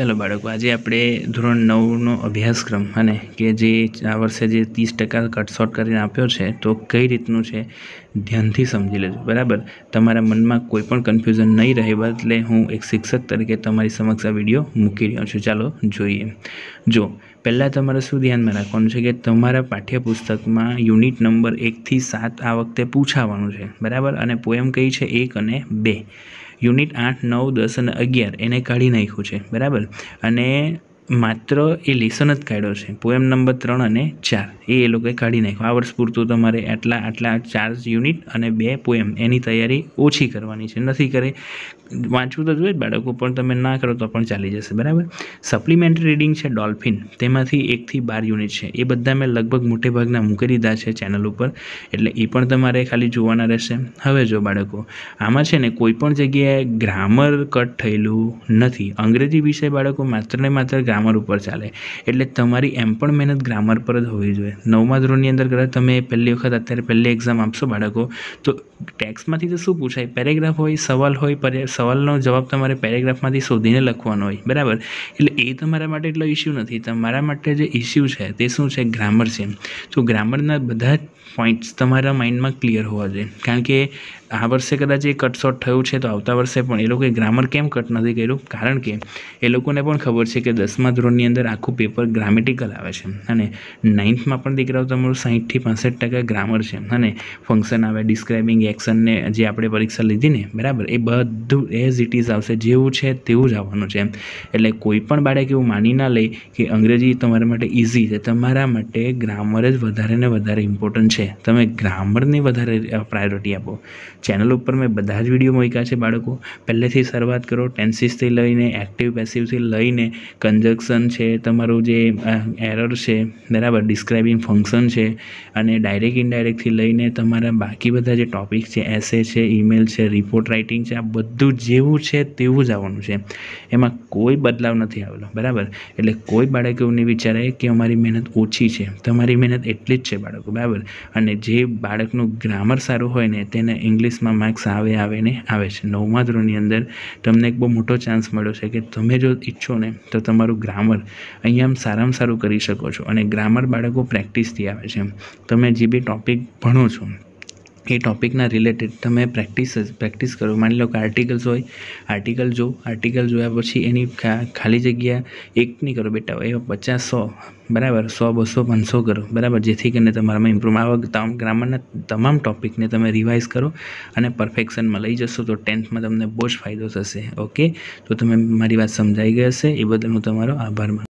ચાલો બાળકો આજે આપણે ધોરણ નવનો અભ્યાસક્રમ અને કે જે આ વર્ષે જે ત્રીસ ટકા કટશોટ કરીને આપ્યો છે તો કઈ રીતનું છે ધ્યાનથી સમજી લેજો બરાબર તમારા મનમાં કોઈ પણ કન્ફ્યુઝન નહીં રહે એટલે હું એક શિક્ષક તરીકે તમારી સમક્ષ આ વિડીયો મૂકી રહ્યો છું ચાલો જોઈએ જો પહેલાં તમારે શું ધ્યાનમાં રાખવાનું છે કે તમારા પાઠ્યપુસ્તકમાં યુનિટ નંબર એકથી સાત આ વખતે પૂછાવાનું છે બરાબર અને પોએમ કઈ છે એક અને બે યુનિટ આઠ નવ દસ અને અગિયાર એને કાઢી નાખ્યું છે બરાબર અને માત્ર એ લેસન જ કાઢ્યો છે પોએમ નંબર ત્રણ અને ચાર એ એ લોકોએ કાઢી નાખ્યો આ વર્ષ પૂરતું તમારે આટલા આટલા ચાર યુનિટ અને બે પોએમ એની તૈયારી ઓછી કરવાની છે નથી કરે વાંચવું તો જોઈએ બાળકો પણ તમે ના કરો તો પણ ચાલી જશે બરાબર સપ્લિમેન્ટરી રીડિંગ છે ડોલ્ફિન તેમાંથી એકથી બાર યુનિટ છે એ બધા મેં લગભગ મોટે ભાગના મૂકી દીધા છે ચેનલ ઉપર એટલે એ પણ તમારે ખાલી જોવાના રહેશે હવે જો બાળકો આમાં છે ને કોઈ પણ જગ્યાએ ગ્રામર કટ થયેલું નથી અંગ્રેજી વિષય બાળકો માત્ર ને માત્ર ગ્રામર ગ્રામર ઉપર ચાલે એટલે તમારી એમ પણ મહેનત ગ્રામર પર જ હોવી જોઈએ નવમા ધોરણની અંદર કદાચ તમે પહેલી વખત અત્યારે પહેલી એક્ઝામ આપશો બાળકો તો ટેક્સમાંથી તો શું પૂછાય પેરેગ્રાફ હોય સવાલ હોય સવાલનો જવાબ તમારે પેરેગ્રાફમાંથી શોધીને લખવાનો હોય બરાબર એટલે એ તમારા માટે એટલો ઇસ્યુ નથી તમારા માટે જે ઇશ્યુ છે તે શું છે ગ્રામર છે તો ગ્રામરના બધા જ પોઈન્ટ્સ તમારા માઇન્ડમાં ક્લિયર હોવા જોઈએ કારણ કે આ વર્ષે કદાચ એ કટશોટ થયું છે તો આવતા વર્ષે પણ એ લોકોએ ગ્રામર કેમ કટ નથી કર્યું કારણ કે એ લોકોને પણ ખબર છે કે દસમા આઠમા ધોરણની અંદર આખું પેપર ગ્રામેટિકલ આવે છે અને નાઇન્થમાં પણ દીકરાઓ તમારું સાહીઠથી પાસઠ ટકા ગ્રામર છે અને ફંક્શન આવે ડિસ્ક્રાઇબિંગ એક્શનને જે આપણે પરીક્ષા લીધી ને બરાબર એ બધું એઝ ઇટ ઇઝ આવશે જેવું છે તેવું જ આવવાનું છે એટલે કોઈ પણ બાળક એવું માની ના લે કે અંગ્રેજી તમારા માટે ઇઝી છે તમારા માટે ગ્રામર જ વધારે ને વધારે ઇમ્પોર્ટન્ટ છે તમે ગ્રામરને વધારે પ્રાયોરિટી આપો ચેનલ ઉપર મેં બધા જ વિડીયો મૂક્યા છે બાળકો પહેલેથી શરૂઆત કરો ટેન્સિસથી લઈને એક્ટિવ પેસિવથી લઈને કંજર રિડક્શન છે તમારું જે એરર છે બરાબર ડિસ્ક્રાઇબિંગ ફંક્શન છે અને ડાયરેક્ટ ઇનડાયરેક્ટથી લઈને તમારા બાકી બધા જે ટૉપિક છે એસે છે ઇમેલ છે રિપોર્ટ રાઇટિંગ છે આ બધું જેવું છે તેવું જ આવવાનું છે એમાં કોઈ બદલાવ નથી આવેલો બરાબર એટલે કોઈ બાળક એવું વિચારે કે અમારી મહેનત ઓછી છે તમારી મહેનત એટલી જ છે બાળકો બરાબર અને જે બાળકનું ગ્રામર સારું હોય ને તેને ઇંગ્લિશમાં માર્ક્સ આવે આવે ને આવે છે નવમા ધોરણની અંદર તમને એક બહુ મોટો ચાન્સ મળ્યો છે કે તમે જો ઈચ્છો ને તો તમારું ગ્રામર અહીંયા આમ સારામાં સારું કરી શકો છો અને ગ્રામર બાળકો પ્રેક્ટિસથી આવે છે તમે જે બી ટૉપિક ભણો છો એ ટૉપિકના રિલેટેડ તમે પ્રેક્ટિસ પ્રેક્ટિસ કરો માની લો કે આર્ટિકલ્સ હોય આર્ટિકલ જો આર્ટિકલ જોયા પછી એની ખાલી જગ્યા એક નહીં કરો બેટા એવા પચાસ સો બરાબર સો બસો પાંચસો કરો બરાબર જેથી કરીને તમારામાં ઇમ્પ્રુવ તમામ ગ્રામરના તમામ ટૉપિકને તમે રિવાઇઝ કરો અને પરફેક્શનમાં લઈ જશો તો ટેન્થમાં તમને બહુ જ ફાયદો થશે ઓકે તો તમે મારી વાત સમજાઈ ગઈ હશે એ બદલ હું તમારો આભાર માનું